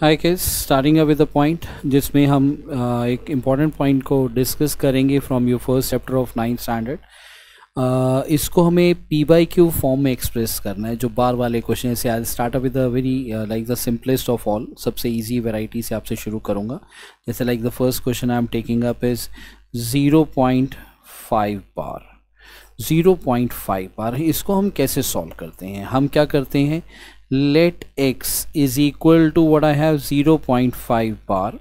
High किस starting with a point जिसमें हम uh, एक इम्पॉर्टेंट पॉइंट को डिस्कस करेंगे from your first chapter of ninth standard इसको हमें पी बाई क्यू फॉर्म में एक्सप्रेस करना है जो बार वाले क्वेश्चन से आज start up with a very like the simplest of all सबसे ईजी वेराइटी से आपसे शुरू करूँगा जैसे like the first question I am taking up is zero point five bar zero point five bar इसको हम कैसे सॉल्व करते हैं हम क्या करते हैं let x is equal to what I have 0.5 bar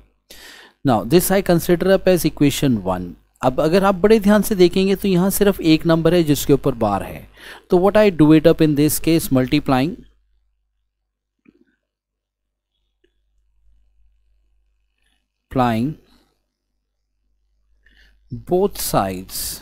now this I consider up as equation 1 अब अगर आप बड़े ध्यान से देखेंगे तो यहाँ सिर्फ एक नंबर है जिसके ऊपर बार है तो what I do it up in this case multiplying plying both sides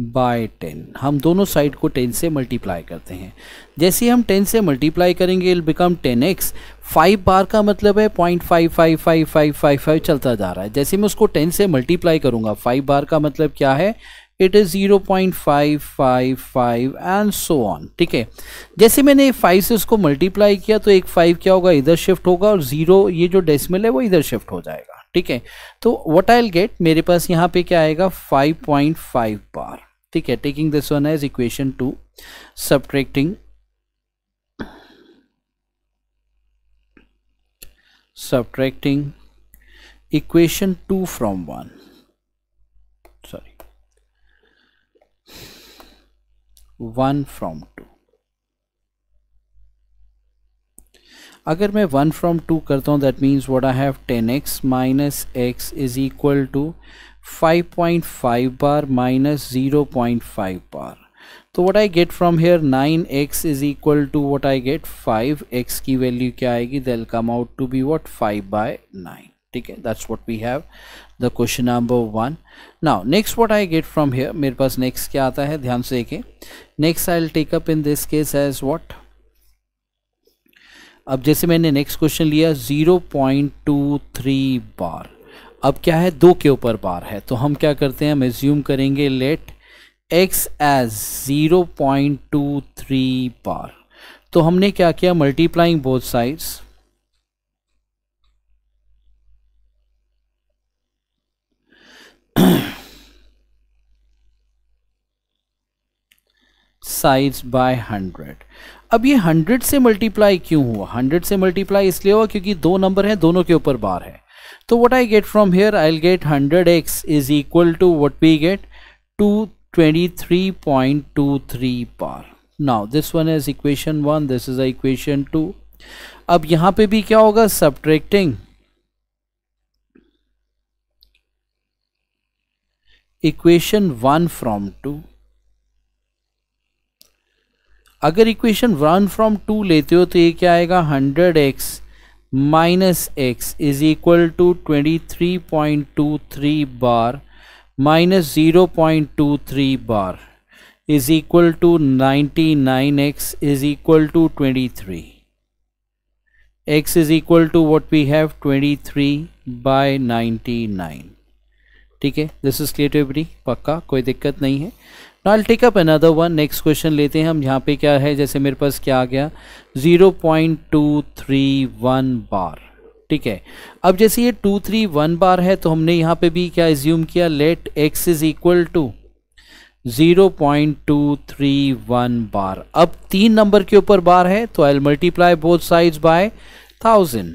by ten हम दोनों साइड को टेन से मल्टीप्लाई करते हैं जैसे हम टेन से मल्टीप्लाई करेंगे I'll become ten x five bar का मतलब है point five five five five five five चलता जा रहा है जैसे मैं उसको टेन से मल्टीप्लाई करूंगा फाइव बार का मतलब क्या है it is zero point five five five and so on ठीक है जैसे मैंने फाइव से उसको मल्टीप्लाई किया तो एक फाइव क्या होगा इधर शिफ्ट होगा और ज़ीरो ये जो डेसिमल है वो इधर शिफ्ट हो जाएगा ठीक है तो वट आई गेट मेरे पास यहाँ पे क्या आएगा 5.5 बार ठीक है taking this one as equation two subtracting subtracting equation two from one sorry one from अगर मैं वन फ्रॉम टू करता हूँ that means what I have ten x minus x is equal to five point five bar minus zero point five bar तो what I get from here nine x is equal to what I get five x की value क्या आएगी that'll come out to be what five by nine ठीक है that's what we have the question number one now next what I get from here मेरे पास next क्या आता है ध्यान से देखें next I will take up in this case as what अब जैसे मैंने नेक्स्ट क्वेश्चन लिया 0.23 बार अब क्या है दो के ऊपर बार है तो हम क्या करते हैं हम एज्यूम करेंगे लेट x एज 0.23 बार तो हमने क्या किया multiplying both sides sides by 100 अब ये हंड्रेड से मल्टीप्लाई क्यों हुआ हंड्रेड से मल्टीप्लाई इसलिए हुआ क्योंकि दो नंबर हैं दोनों के ऊपर बार है तो what I get from here I get hundred x is equal to what we get to twenty three point two three bar now this one is equation one this is equation two अब यहां पे भी क्या होगा subtracting equation one from two अगर equation one from two लेते हो तो ये क्या आएगा hundred x minus x is equal to twenty three point two three bar minus zero point two three bar is equal to ninety nine x is equal to twenty three x is equal to what we have twenty three by ninety nine ठीक है this is clear to every पक्का कोई दिक्कत नहीं है I take up another one next question लेते हैं हम यहाँ पे क्या है जैसे मेरे पास क्या आ गया 0.231 बार ठीक है अब जैसे ये 231 बार है तो हमने यहाँ पे भी क्या एज्यूम किया let x is equal to 0.231 bar अब तीन नंबर के ऊपर बार है तो I multiply both sides by thousand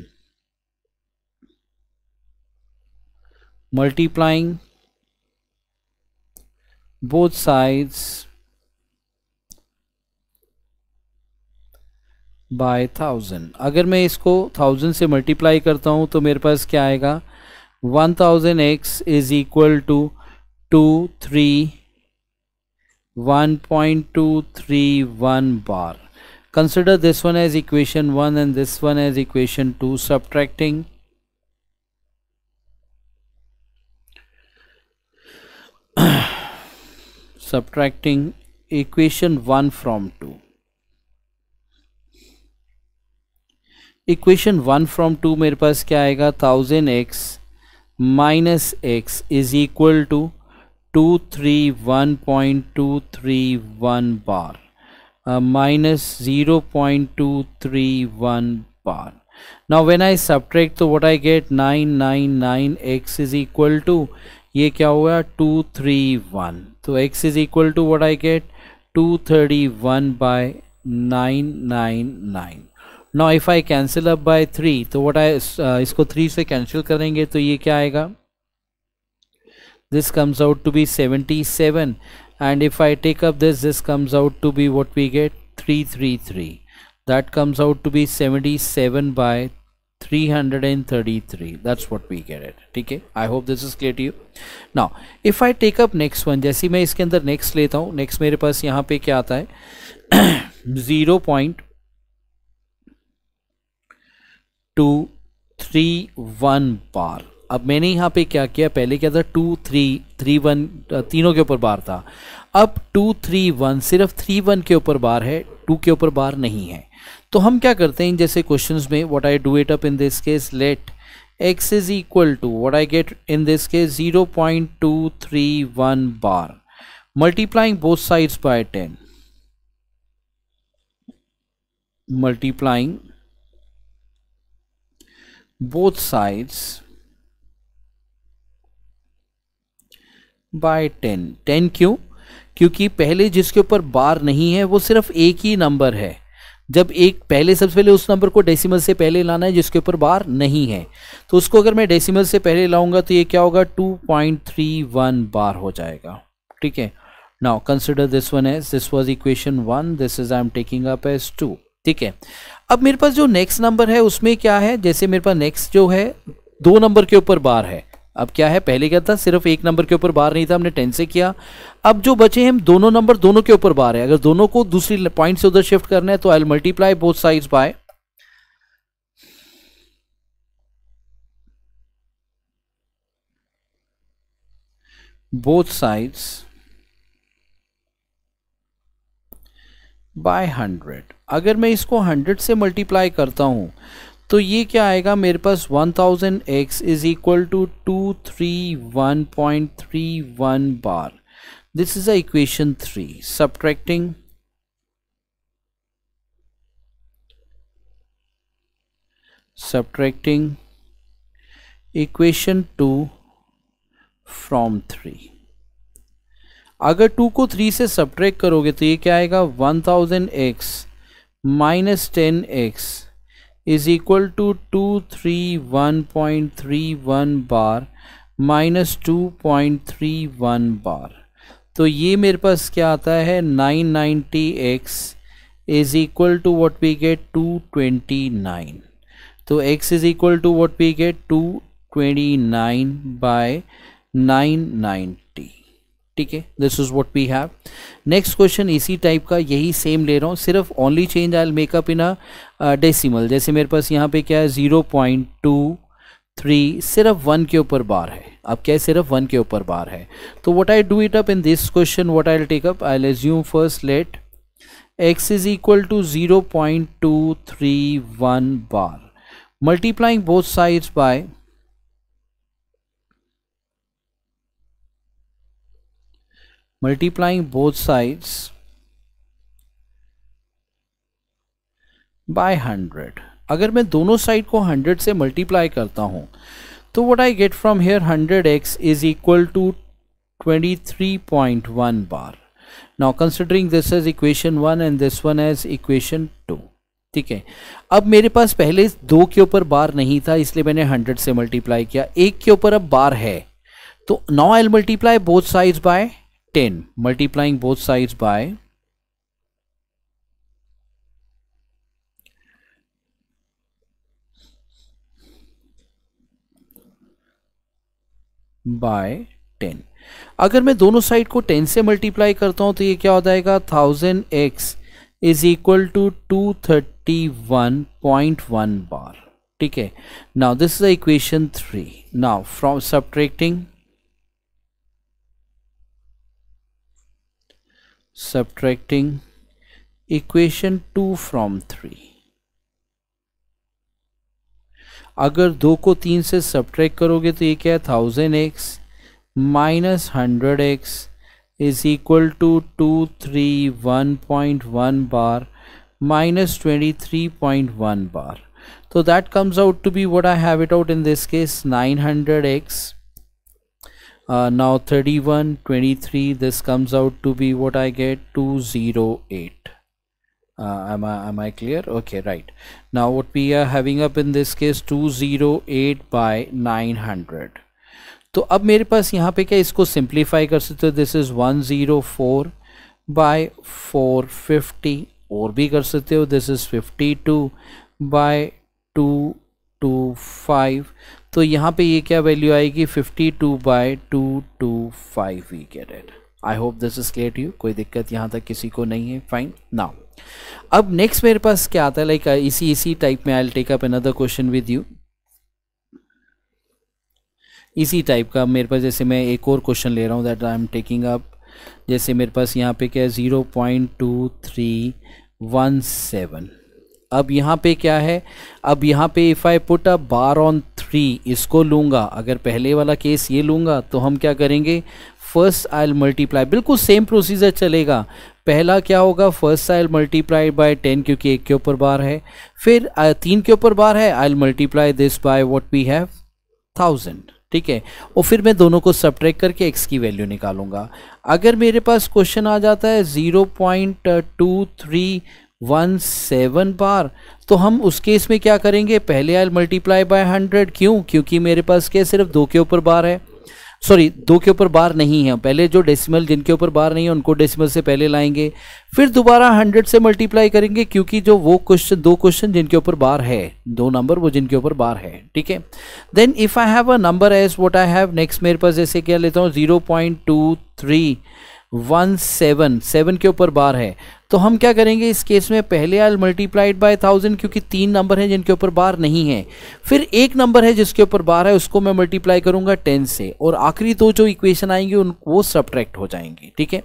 multiplying both sides by thousand अगर मैं इसको थाउजेंड से मल्टीप्लाई करता हूँ तो मेरे पास क्या आएगा one thousand x is equal to two three one point two three one bar consider this one as equation one and this one as equation two subtracting subtracting equation 1 from 2. Equation one from two मेरे पास क्या आएगा thousand x minus x is equal to two three one point two three one bar minus zero point two three one bar now when I subtract तो what I get nine nine nine x is equal to ये क्या हुआ two three one so x is equal to what I get 231 by 999 now if I cancel up by 3 so what I uh, इसको 3 से cancel करेंगे तो ये क्या आएगा this comes out to be 77 and if I take up this this comes out to be what we get 333 that comes out to be 77 by 333 that's what we get it ठीक है I hope this is clear to you now if I take up next one जैसे मैं इसके अंदर next लेता हूँ next मेरे पास यहाँ पे क्या आता है zero point two three one bar अब मैंने यहाँ पे क्या किया पहले क्या था टू थ्री थ्री वन तीनों के ऊपर बार था अब टू थ्री वन सिर्फ थ्री वन के ऊपर बार है टू के ऊपर बार नहीं है तो हम क्या करते हैं इन जैसे क्वेश्चंस में what I do it up in this case let x is equal to what I get in this case zero point two three one bar multiplying both sides by ten multiplying both sides by ten ten क्यों क्योंकि पहले जिसके ऊपर बार नहीं है वो सिर्फ एक ही नंबर है जब एक पहले सबसे पहले उस नंबर को डेसिमल से पहले लाना है जिसके ऊपर बार नहीं है तो उसको अगर मैं डेसिमल से पहले लाऊंगा तो ये क्या होगा 2.31 बार हो जाएगा ठीक है now consider this one as this was equation one this is I am taking up as two ठीक है अब मेरे पास जो नेक्स्ट नंबर है उसमें क्या है जैसे मेरे पास नेक्स्ट जो है दो नंबर के ऊपर बार है अब क्या है पहले क्या था सिर्फ एक नंबर के ऊपर बार नहीं था हमने टेन से किया अब जो बचे हैं दोनों नंबर दोनों के ऊपर बार है अगर दोनों को दूसरी पॉइंट से उधर शिफ्ट करना है तो I multiply both side by both sides by hundred अगर मैं इसको हंड्रेड से मल्टीप्लाई करता हूं तो ये क्या आएगा मेरे पास 1000x thousand x is equal to two three one point three one bar this is equation three subtracting subtracting equation two from three अगर टू को थ्री से सब्ट्रैक्ट करोगे तो ये क्या आएगा 1000x minus ten x is equal to two three one point three one bar minus two point three one bar तो ये मेरे पास क्या आता है nine ninety x is equal to what we get to twenty nine तो x is equal to what we get to twenty nine by nine ninety ठीक है this is what we have next question इसी type का यही same ले रहा हूँ सिर्फ only change I make up in a decimal जैसे मेरे पास यहाँ पे क्या है ज़ीरो पॉइंट टू थ्री सिर्फ वन के ऊपर बार है अब क्या है सिर्फ वन के ऊपर बार है तो what I do it up in this question what I take up I assume first let x is equal to zero point two three one bar multiplying both sides by multiplying both sides by 100 agar main dono side ko 100 se multiply karta hu to what i get from here 100x is equal to 23.1 bar now considering this as equation 1 and this one as equation 2 ठीक है अब मेरे पास पहले दो के ऊपर बार नहीं था इसलिए मैंने 100 से मल्टीप्लाई किया एक के ऊपर अब बार है तो now I multiply both sides by ten multiplying both sides by by ten अगर मैं दोनों साइड को टेन से मल्टीप्लाई करता हूं तो ये क्या हो जाएगा thousand x is equal to two thirty one point one bar ठीक है now this is equation three now from subtracting subtracting equation two from three अगर दो को तीन से सब्ट्रैक करोगे तो ये क्या है thousand x minus hundred x is equal to two three one point one bar minus twenty three point one bar तो that comes out to be what I have it out in this case nine hundred x Uh, now 31 23 this comes out to be what I get 208 uh, am I am I clear okay right now what we are having up in this case 208 by 900 तो अब मेरे पास यहाँ पे क्या इसको simplify कर सकते हो दिस इज़ 104 बाय 450 और भी कर सकते हो this is 52 by 2 two five तो यहाँ पे ये क्या वैल्यू आएगी fifty two by two two five we get it I hope this is clear you कोई दिक्कत यहाँ तक किसी को नहीं है फाइन नाउ अब नेक्स्ट मेरे पास क्या आता है लाइक like, uh, इसी इसी टाइप में I take up another question with you इसी टाइप का मेरे पास जैसे मैं एक और क्वेश्चन ले रहा हूँ that I am taking up जैसे मेरे पास यहाँ पे क्या है zero point two three one seven अब यहाँ पे क्या है अब यहाँ पे if I put a bar on three इसको लूँगा अगर पहले वाला केस ये लूँगा तो हम क्या करेंगे फर्स्ट आयल मल्टीप्लाई बिल्कुल सेम प्रोसीजर चलेगा पहला क्या होगा first I'll multiply by ten क्योंकि एक के ऊपर बार है फिर तीन के ऊपर बार है I'll multiply this by what we have thousand ठीक है और फिर मैं दोनों को सब्ट्रैक करके एक्स की वैल्यू निकालूंगा अगर मेरे पास क्वेश्चन आ जाता है zero point two three one seven bar तो हम उस केस में क्या करेंगे पहले आई मल्टीप्लाई बाय हंड्रेड क्यों क्योंकि मेरे पास क्या सिर्फ दो के ऊपर बार है सॉरी दो के ऊपर बार नहीं है पहले जो डेसिमल जिनके ऊपर बार नहीं है उनको डेसिमल से पहले लाएंगे फिर दोबारा हंड्रेड से मल्टीप्लाई करेंगे क्योंकि जो वो क्वेश्चन दो क्वेश्चन जिनके ऊपर बार है दो नंबर वो जिनके ऊपर बार है ठीक है then if I have a number as what I have next मेरे पास जैसे क्या लेता हूँ zero point two three one seven seven के ऊपर बार है तो हम क्या करेंगे इस केस में पहले आल मल्टीप्लाइड बाय थाउजेंड क्योंकि तीन नंबर हैं जिनके ऊपर बार नहीं है फिर एक नंबर है जिसके ऊपर बार है उसको मैं मल्टीप्लाई करूंगा टेन से और आखिरी दो जो इक्वेशन आएंगे उन वो सब्ट्रैक्ट हो जाएंगे ठीक है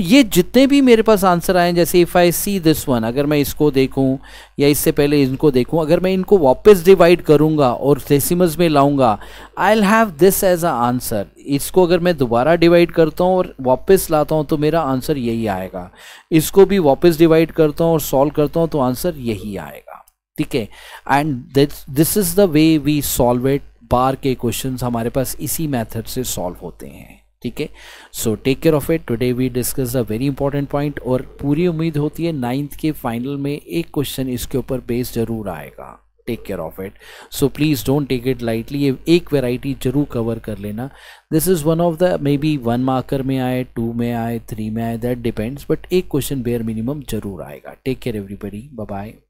ये जितने भी मेरे पास आंसर आए जैसे if I see this one अगर मैं इसको देखूँ या इससे पहले इनको देखूं अगर मैं इनको वापस डिवाइड करूंगा और सेसिमस में लाऊंगा I'll have this as a answer इसको अगर मैं दोबारा डिवाइड करता हूँ और वापस लाता हूँ तो मेरा आंसर यही आएगा इसको भी भी वापस डिवाइड करता हूँ और सॉल्व करता हूँ तो आंसर यही आएगा ठीक है and this is the way we solve it बार के क्वेश्चन हमारे पास इसी मैथड से सॉल्व होते हैं ठीक है so take care of it today we discuss the very important point और पूरी उम्मीद होती है नाइन्थ के फाइनल में एक क्वेश्चन इसके ऊपर बेस जरूर आएगा take care of it so please don't take it lightly ये एक वेराइटी जरूर कवर कर लेना this is one of the maybe one marker में आए टू में आए थ्री में आए दैट डिपेंड्स बट एक क्वेश्चन बेयर मिनिमम जरूर आएगा टेक केयर एवरीबडी बाय